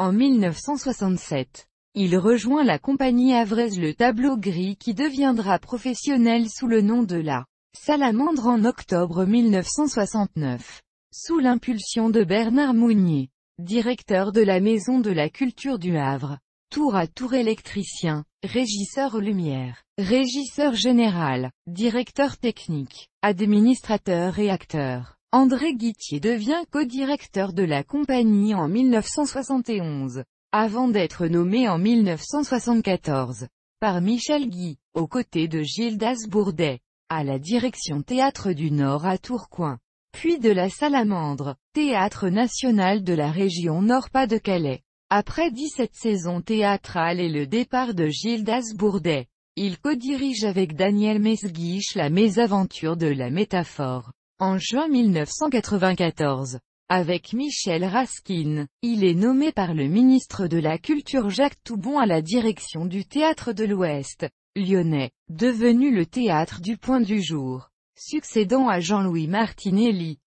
En 1967, il rejoint la compagnie avraise Le Tableau Gris qui deviendra professionnel sous le nom de la Salamandre en octobre 1969. Sous l'impulsion de Bernard Mounier, directeur de la Maison de la Culture du Havre, tour à tour électricien, régisseur lumière, régisseur général, directeur technique, administrateur et acteur. André Guittier devient co-directeur de la compagnie en 1971, avant d'être nommé en 1974, par Michel Guy, aux côtés de Gildas Bourdet, à la direction Théâtre du Nord à Tourcoing, puis de la Salamandre, Théâtre national de la région Nord-Pas-de-Calais. Après 17 saisons théâtrales et le départ de Gildas Bourdet, il co-dirige avec Daniel Mesguich la mésaventure de la métaphore. En juin 1994, avec Michel Raskin, il est nommé par le ministre de la Culture Jacques Toubon à la direction du Théâtre de l'Ouest, lyonnais, devenu le théâtre du Point du Jour, succédant à Jean-Louis Martinelli.